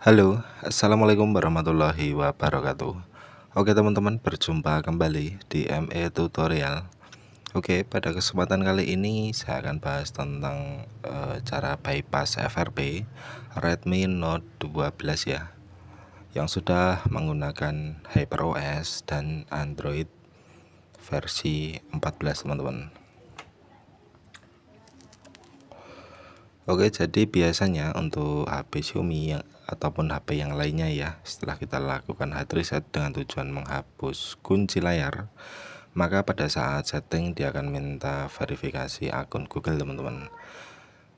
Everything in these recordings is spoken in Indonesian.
Halo, Assalamualaikum warahmatullahi wabarakatuh Oke teman-teman, berjumpa kembali di ME Tutorial Oke, pada kesempatan kali ini saya akan bahas tentang e, cara bypass FRP Redmi Note 12 ya Yang sudah menggunakan HyperOS dan Android versi 14 teman-teman Oke, jadi biasanya untuk HP Xiaomi yang ataupun HP yang lainnya ya setelah kita lakukan hard reset dengan tujuan menghapus kunci layar maka pada saat setting dia akan minta verifikasi akun Google teman-teman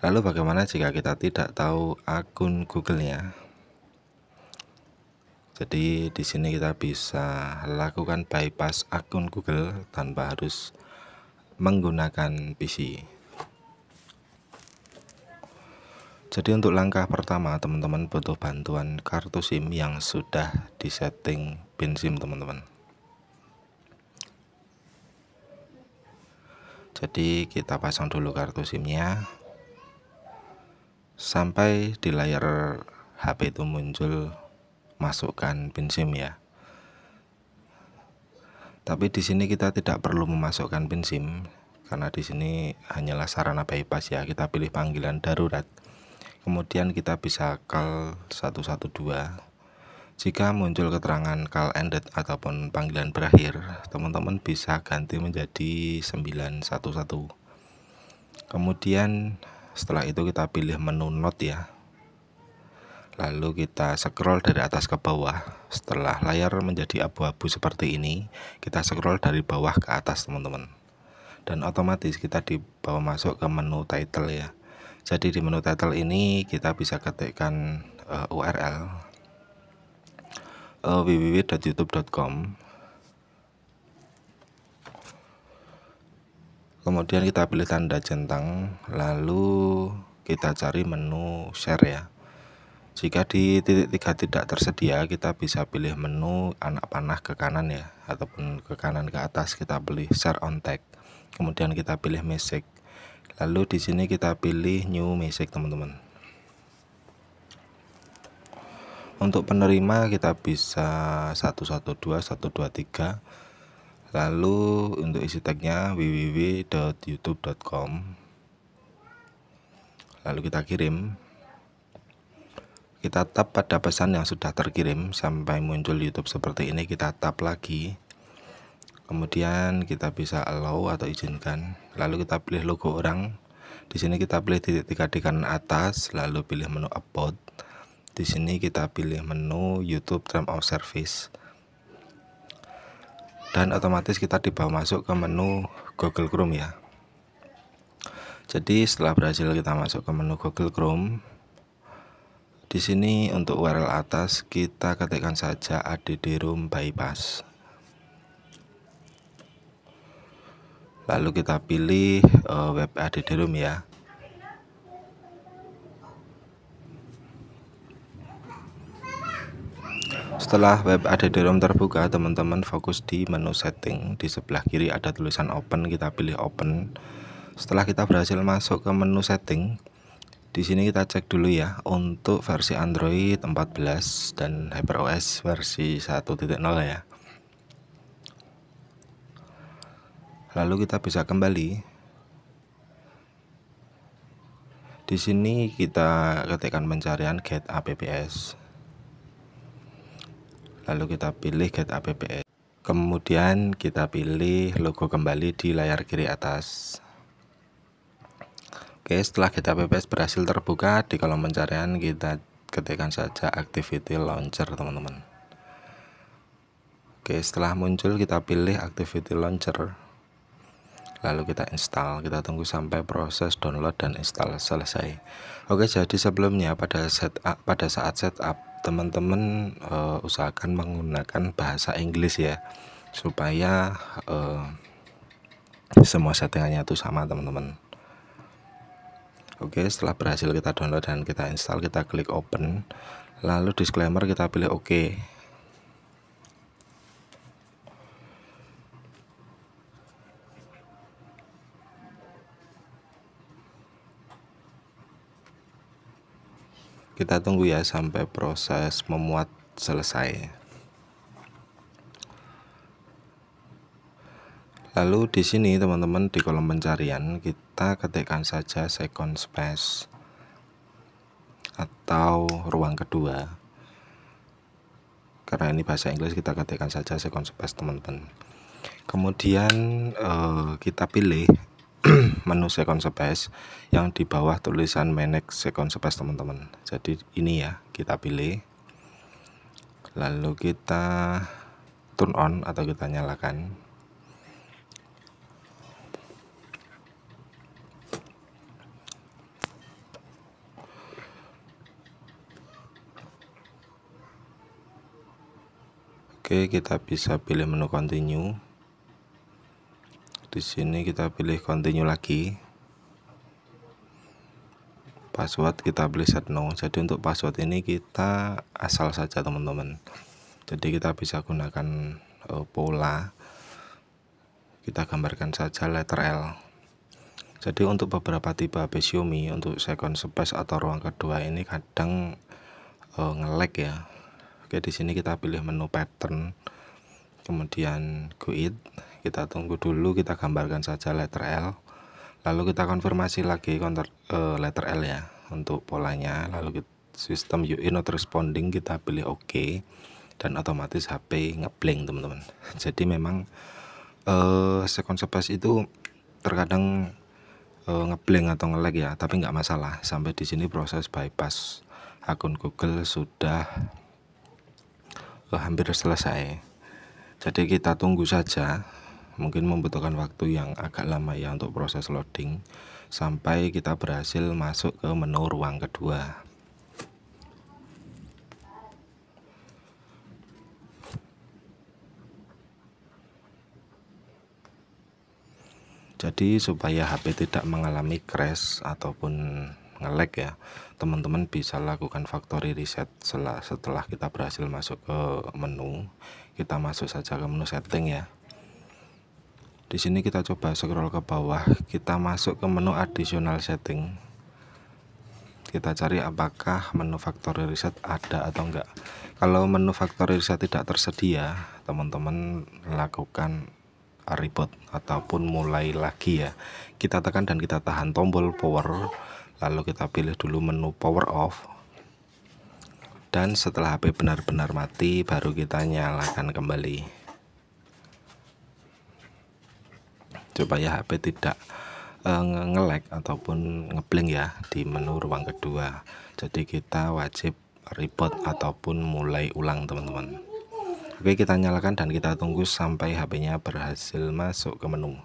lalu bagaimana jika kita tidak tahu akun Google-nya jadi di sini kita bisa lakukan bypass akun Google tanpa harus menggunakan PC Jadi untuk langkah pertama teman-teman butuh bantuan kartu SIM yang sudah disetting pin SIM teman-teman. Jadi kita pasang dulu kartu SIM-nya sampai di layar HP itu muncul masukkan pin SIM ya. Tapi di sini kita tidak perlu memasukkan pin SIM karena di sini hanyalah sarana bypass ya. Kita pilih panggilan darurat. Kemudian kita bisa call 112 jika muncul keterangan call ended ataupun panggilan berakhir, teman-teman bisa ganti menjadi 911. Kemudian setelah itu kita pilih menu note ya. Lalu kita scroll dari atas ke bawah. Setelah layar menjadi abu-abu seperti ini, kita scroll dari bawah ke atas, teman-teman. Dan otomatis kita dibawa masuk ke menu title ya. Jadi di menu title ini kita bisa ketikkan uh, eh, URL uh, eh, www.youtube.com kemudian kita pilih tanda centang lalu kita cari menu share ya jika di titik tiga tidak tersedia kita bisa pilih menu anak panah ke kanan ya ataupun ke kanan ke atas kita pilih share on tag kemudian kita pilih message lalu di sini kita pilih new message teman-teman untuk penerima kita bisa 112 123 lalu untuk isi tagnya www.youtube.com lalu kita kirim kita tap pada pesan yang sudah terkirim sampai muncul YouTube seperti ini kita tap lagi kemudian kita bisa allow atau izinkan lalu kita pilih logo orang di sini kita pilih titik tiga di kanan atas lalu pilih menu upload. di sini kita pilih menu YouTube Term of Service dan otomatis kita dibawa masuk ke menu Google Chrome ya jadi setelah berhasil kita masuk ke menu Google Chrome di sini untuk URL atas kita ketikkan saja add room bypass lalu kita pilih uh, web add room ya Setelah web add room terbuka, teman-teman fokus di menu setting. Di sebelah kiri ada tulisan open, kita pilih open. Setelah kita berhasil masuk ke menu setting, di sini kita cek dulu ya untuk versi Android 14 dan HyperOS versi 1.0 ya. Lalu kita bisa kembali. Di sini kita ketikkan pencarian get APPS. Lalu kita pilih get APPS. Kemudian kita pilih logo kembali di layar kiri atas. Oke, setelah get apps berhasil terbuka, di kolom pencarian kita ketikkan saja activity launcher, teman-teman. Oke, setelah muncul kita pilih activity launcher lalu kita install kita tunggu sampai proses download dan install selesai oke jadi sebelumnya pada setup pada saat setup teman-teman uh, usahakan menggunakan bahasa Inggris ya supaya uh, semua settingannya itu sama teman-teman oke setelah berhasil kita download dan kita install kita klik open lalu disclaimer kita pilih oke okay. kita tunggu ya sampai proses memuat selesai lalu di sini teman-teman di kolom pencarian kita ketikkan saja second space atau ruang kedua karena ini bahasa Inggris kita ketikkan saja second space teman-teman kemudian eh, kita pilih menu second space yang di bawah tulisan manage second space teman-teman jadi ini ya kita pilih lalu kita turn on atau kita nyalakan Oke, kita bisa pilih menu continue di sini kita pilih continue lagi password kita pilih set no jadi untuk password ini kita asal saja teman-teman jadi kita bisa gunakan uh, pola kita gambarkan saja letter L jadi untuk beberapa tipe HP Xiaomi untuk second space atau ruang kedua ini kadang uh, eh, ngelek ya oke di sini kita pilih menu pattern kemudian GUID kita tunggu dulu kita gambarkan saja letter L lalu kita konfirmasi lagi counter, uh, eh, letter L ya untuk polanya lalu kita, sistem UI not responding kita pilih oke dan otomatis HP ngeblank teman-teman jadi memang uh, second space itu terkadang uh, eh, ngeblank atau ngelag ya tapi nggak masalah sampai di sini proses bypass akun Google sudah hampir selesai jadi kita tunggu saja mungkin membutuhkan waktu yang agak lama ya untuk proses loading sampai kita berhasil masuk ke menu ruang kedua jadi supaya HP tidak mengalami crash ataupun ngelag ya teman-teman bisa lakukan factory reset setelah setelah kita berhasil masuk ke menu kita masuk saja ke menu setting ya di sini kita coba scroll ke bawah kita masuk ke menu additional setting kita cari apakah menu factory reset ada atau enggak kalau menu factory reset tidak tersedia teman-teman lakukan reboot ataupun mulai lagi ya kita tekan dan kita tahan tombol power lalu kita pilih dulu menu power off dan setelah HP benar-benar mati baru kita nyalakan kembali supaya HP tidak uh, e, ngelek ataupun ngeblink ya di menu ruang kedua jadi kita wajib reboot ataupun mulai ulang teman-teman Oke kita nyalakan dan kita tunggu sampai HP-nya berhasil masuk ke menu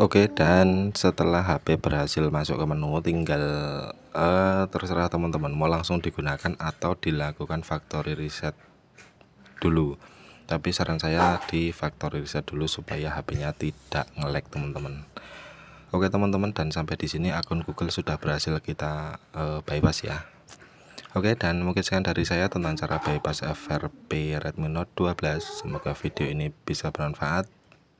Oke, dan setelah HP berhasil masuk ke menu, tinggal uh, terserah teman-teman mau langsung digunakan atau dilakukan factory reset dulu. Tapi saran saya di factory reset dulu supaya HP-nya tidak ngelek teman-teman. Oke teman-teman dan sampai di sini akun Google sudah berhasil kita uh, bypass ya. Oke dan mungkin sekian dari saya tentang cara bypass FRP Redmi Note 12. Semoga video ini bisa bermanfaat.